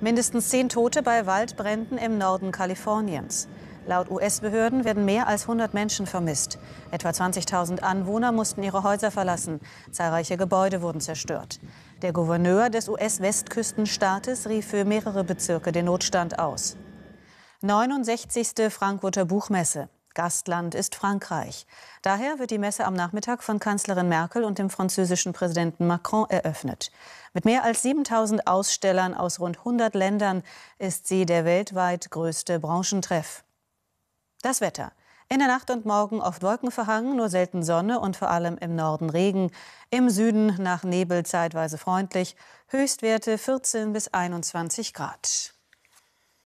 Mindestens zehn Tote bei Waldbränden im Norden Kaliforniens. Laut US-Behörden werden mehr als 100 Menschen vermisst. Etwa 20.000 Anwohner mussten ihre Häuser verlassen. Zahlreiche Gebäude wurden zerstört. Der Gouverneur des US-Westküstenstaates rief für mehrere Bezirke den Notstand aus. 69. Frankfurter Buchmesse. Gastland ist Frankreich. Daher wird die Messe am Nachmittag von Kanzlerin Merkel und dem französischen Präsidenten Macron eröffnet. Mit mehr als 7000 Ausstellern aus rund 100 Ländern ist sie der weltweit größte Branchentreff. Das Wetter. In der Nacht und morgen oft Wolken verhangen, nur selten Sonne und vor allem im Norden Regen. Im Süden nach Nebel zeitweise freundlich. Höchstwerte 14 bis 21 Grad.